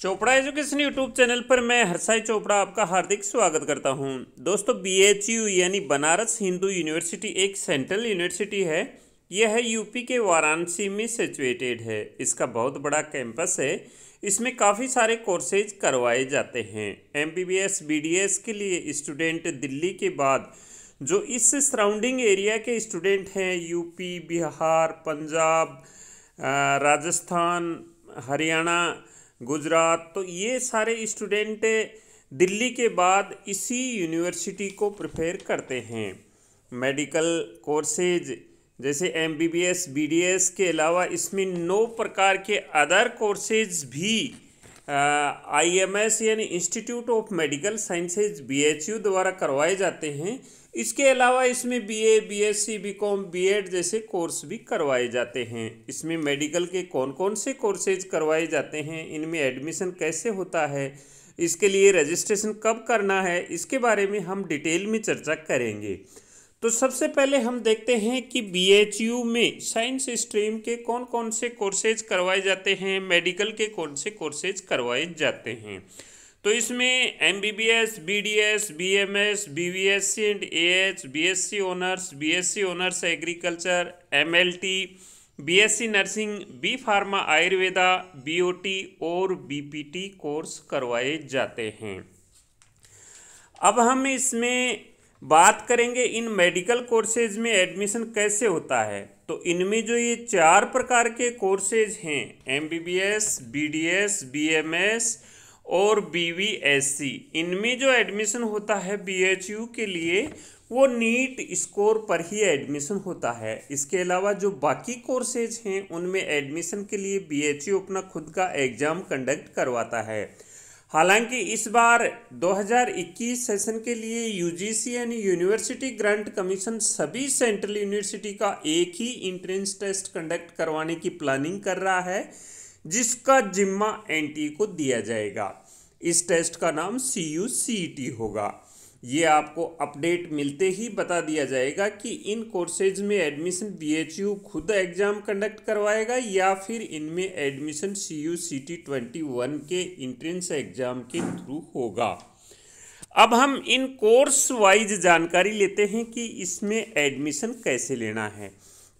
Chopra education YouTube channel पर मैं हर्षाई चोपड़ा आपका हार्दिक स्वागत करता हूं दोस्तों बीएचयू यानी बनारस हिंदू यूनिवर्सिटी एक सेंट्रल यूनिवर्सिटी है यह है यूपी के वाराणसी में सिचुएटेड है इसका बहुत बड़ा कैंपस है इसमें काफ़ी सारे कोर्सेज करवाए जाते हैं एम बी के लिए स्टूडेंट दिल्ली के बाद जो इस सराउंडिंग एरिया के स्टूडेंट हैं यूपी बिहार पंजाब राजस्थान हरियाणा गुजरात तो ये सारे स्टूडेंट दिल्ली के बाद इसी यूनिवर्सिटी को प्रिफेयर करते हैं मेडिकल कोर्सेज जैसे M B B S B D S के अलावा इसमें नौ प्रकार के अदर कोर्सेज भी आईएमएस यानी Institute of Medical Sciences BHU द्वारा करवाए जाते हैं इसके अलावा इसमें बीए, बीएससी, बीकॉम, बीएड जैसे कोर्स भी करवाए जाते हैं इसमें मेडिकल के कौन कौन से कोर्सेज करवाए जाते हैं इनमें एडमिशन कैसे होता है इसके लिए रजिस्ट्रेशन कब करना है इसके बारे में हम डिटेल में चर्चा करेंगे तो सबसे पहले हम देखते हैं कि बीएचयू में साइंस स्ट्रीम के कौन कौन से कोर्सेज करवाए जाते हैं मेडिकल के कौन से कोर्सेज करवाए जाते हैं तो इसमें M B B S B D S B M S B V S C and A H B S C honours B S C honours agriculture M L T B S C nursing B pharma Ayurveda B O T और B P T course करवाए जाते हैं अब हम इसमें बात करेंगे इन मेडिकल कोर्सेज में एडमिशन कैसे होता है तो इनमें जो ये चार प्रकार के कोर्सेज हैं M B B S B D S B M S और बी वी एस सी इनमें जो एडमिशन होता है बी एच यू के लिए वो नीट स्कोर पर ही एडमिशन होता है इसके अलावा जो बाकी कोर्सेज हैं उनमें एडमिशन के लिए बी एच यू अपना खुद का एग्ज़ाम कंडक्ट करवाता है हालांकि इस बार 2021 सेशन के लिए यूजीसी यानी यूनिवर्सिटी ग्रांट कमीशन सभी सेंट्रल यूनिवर्सिटी का एक ही इंट्रेंस टेस्ट कंडक्ट करवाने की प्लानिंग कर रहा है जिसका जिम्मा एनटी e को दिया जाएगा इस टेस्ट का नाम सी यू सी टी होगा ये आपको अपडेट मिलते ही बता दिया जाएगा कि इन कोर्सेज में एडमिशन बीएचयू खुद एग्ज़ाम कंडक्ट करवाएगा या फिर इनमें admission C U C T twenty one के इंट्रेंस एग्ज़ाम के थ्रू होगा अब हम इन कोर्स वाइज जानकारी लेते हैं कि इसमें एडमिशन कैसे लेना है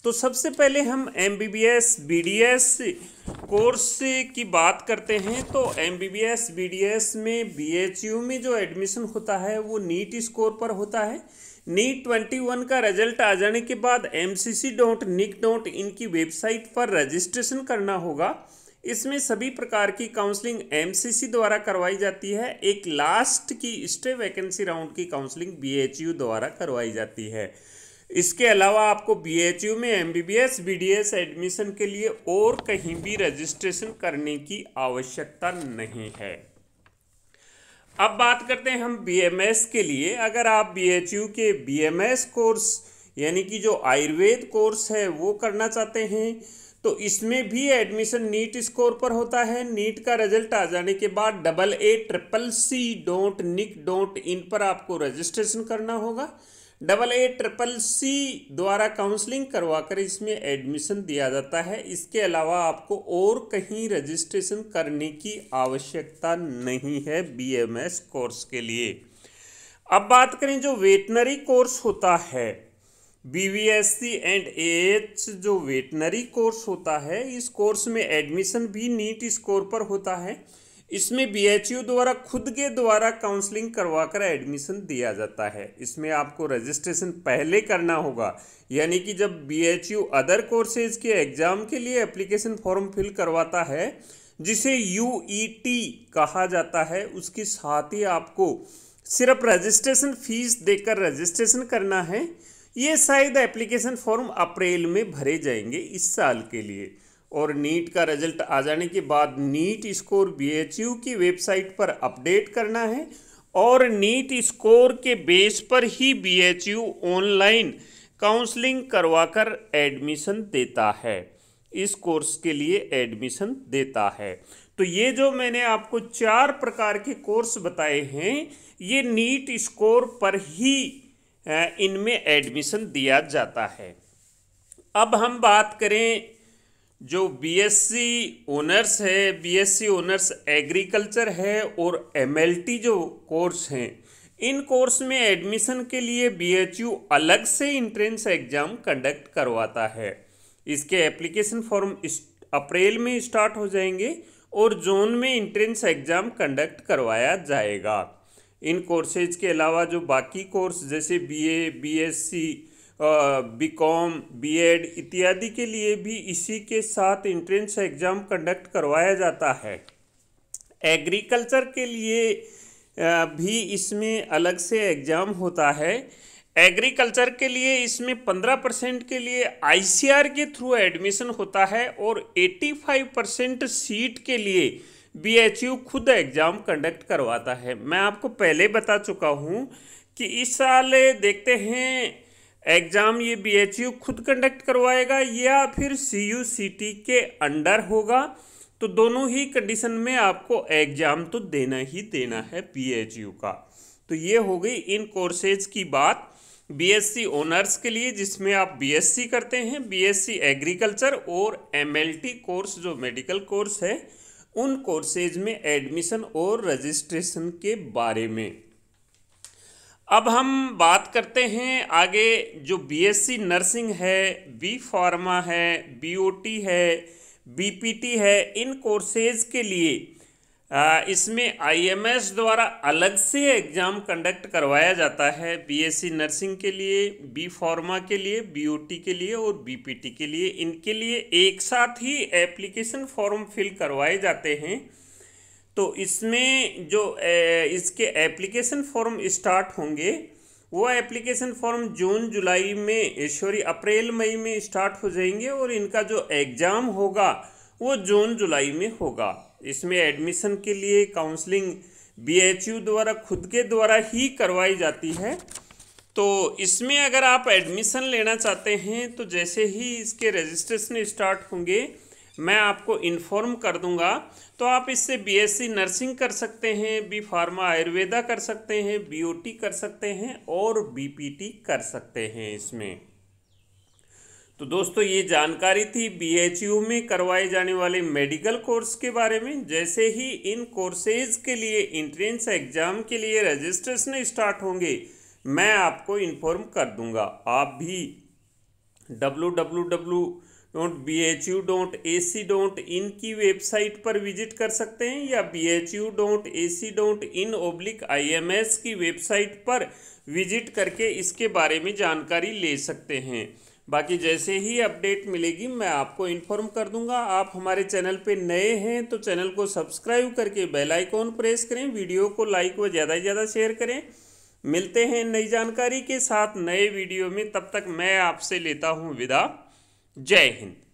तो सबसे पहले हम M B B S B D S course की बात करते हैं तो M B B S B D S में बी एच यू में जो एडमिशन होता है वो नीट स्कोर पर होता है नीट ट्वेंटी वन का रिजल्ट आ जाने के बाद M C C dot nic dot इनकी वेबसाइट पर रजिस्ट्रेशन करना होगा इसमें सभी प्रकार की काउंसलिंग एमसीसी द्वारा करवाई जाती है एक लास्ट की स्टे वैकेंसी राउंड की काउंसलिंग बीएचयू द्वारा करवाई जाती है इसके अलावा आपको यू में डी एस एडमिशन के लिए और कहीं भी रजिस्ट्रेशन करने की आवश्यकता नहीं है अब बात करते हैं हम बीएमएस के लिए अगर आप यू के बीएमएस कोर्स यानी कि जो आयुर्वेद कोर्स है वो करना चाहते हैं तो इसमें भी एडमिशन नीट स्कोर पर होता है नीट का रिजल्ट आ जाने के बाद double A triple C don't Nick don't in पर आपको रजिस्ट्रेशन करना होगा डबल ए ट्रिपल सी द्वारा काउंसलिंग करवाकर इसमें एडमिशन दिया जाता है इसके अलावा आपको और कहीं रजिस्ट्रेशन करने की आवश्यकता नहीं है बीएमएस कोर्स के लिए अब बात करें जो वेटनरी कोर्स होता है बीवीएससी एंड एएच जो वेटनरी कोर्स होता है इस कोर्स में एडमिशन भी नीट स्कोर पर होता है इसमें बीएचयू द्वारा खुद के द्वारा काउंसलिंग करवाकर एडमिशन दिया जाता है इसमें आपको रजिस्ट्रेशन पहले करना होगा यानी कि जब बीएचयू अदर कोर्सेज के एग्ज़ाम के लिए एप्लीकेशन फॉर्म फिल करवाता है जिसे यू e कहा जाता है उसके साथ ही आपको सिर्फ रजिस्ट्रेशन फीस देकर रजिस्ट्रेशन करना है ये शायद एप्लीकेशन फॉर्म अप्रैल में भरे जाएंगे इस साल के लिए और नीट का रिजल्ट आ जाने के बाद नीट स्कोर बी की वेबसाइट पर अपडेट करना है और नीट स्कोर के बेस पर ही बी ऑनलाइन काउंसलिंग करवाकर एडमिशन देता है इस कोर्स के लिए एडमिशन देता है तो ये जो मैंने आपको चार प्रकार के कोर्स बताए हैं ये नीट स्कोर पर ही इनमें एडमिशन दिया जाता है अब हम बात करें जो बीएससी ओनर्स है बीएससी ओनर्स एग्रीकल्चर है और एमएलटी जो कोर्स हैं इन कोर्स में एडमिशन के लिए बीएचयू अलग से इंट्रेंस एग्ज़ाम कंडक्ट करवाता है इसके एप्लीकेशन फॉर्म अप्रैल में स्टार्ट हो जाएंगे और जोन में इंट्रेंस एग्ज़ाम कंडक्ट करवाया जाएगा इन कोर्सेज के अलावा जो बाकी कोर्स जैसे BA BSc BCom BEd इत्यादि के लिए भी इसी के साथ इंट्रेंस एग्ज़ाम कंडक्ट करवाया जाता है एग्रीकल्चर के लिए भी इसमें अलग से एग्ज़ाम होता है एग्रीकल्चर के लिए इसमें पंद्रह परसेंट के लिए आईसीआर के थ्रू एडमिशन होता है और एट्टी फाइव परसेंट सीट के लिए बीएचयू खुद एग्ज़ाम कंडक्ट करवाता है मैं आपको पहले बता चुका हूँ कि इस साल देखते हैं एग्ज़ाम ये बी खुद कंडक्ट करवाएगा या फिर सी के अंडर होगा तो दोनों ही कंडीशन में आपको एग्ज़ाम तो देना ही देना है बी का तो ये हो गई इन कोर्सेज की बात बीएससी ऑनर्स के लिए जिसमें आप बी करते हैं बी एग्रीकल्चर और एम कोर्स जो मेडिकल कोर्स है उन कोर्सेज में एडमिशन और रजिस्ट्रेशन के बारे में अब हम बात करते हैं आगे जो बीएससी नर्सिंग है बी फार्मा है बीओटी है बीपीटी है इन कोर्सेज के लिए इसमें आईएमएस द्वारा अलग से एग्ज़ाम कंडक्ट करवाया जाता है बीएससी नर्सिंग के लिए बी फार्मा के लिए बीओटी के लिए और बीपीटी के लिए इनके लिए एक साथ ही एप्लीकेशन फॉर्म फिल करवाए जाते हैं तो इसमें जो इसके एप्लीकेशन फॉर्म स्टार्ट होंगे वो एप्लीकेशन फॉर्म जून जुलाई में सॉरी अप्रैल मई में स्टार्ट हो जाएंगे और इनका जो एग्ज़ाम होगा वो जून जुलाई में होगा इसमें एडमिशन के लिए काउंसलिंग बीएचयू द्वारा खुद के द्वारा ही करवाई जाती है तो इसमें अगर आप एडमिशन लेना चाहते हैं तो जैसे ही इसके रजिस्ट्रेशन स्टार्ट होंगे मैं आपको इन्फॉर्म कर दूंगा तो आप इससे बीएससी नर्सिंग कर सकते हैं बी फार्मा आयुर्वेदा कर सकते हैं बीओटी कर सकते हैं और बीपीटी कर सकते हैं इसमें तो दोस्तों ये जानकारी थी बीएचयू में करवाए जाने वाले मेडिकल कोर्स के बारे में जैसे ही इन कोर्सेज के लिए इंट्रेंस एग्जाम के लिए रजिस्ट्रेशन स्टार्ट होंगे मैं आपको इन्फॉर्म कर दूंगा आप भी W W W dot B H U dot A C dot in की वेबसाइट पर विजिट कर सकते हैं या B H U dot A C dot in oblique I M S की वेबसाइट पर विजिट करके इसके बारे में जानकारी ले सकते हैं बाकी जैसे ही अपडेट मिलेगी मैं आपको इन्फॉर्म कर दूंगा आप हमारे चैनल पे नए हैं तो चैनल को सब्सक्राइब करके बेल आइकॉन प्रेस करें वीडियो को लाइक व ज़्यादा से ज़्यादा शेयर करें मिलते हैं नई जानकारी के साथ नए वीडियो में तब तक मैं आपसे लेता हूँ विदा जय हिंद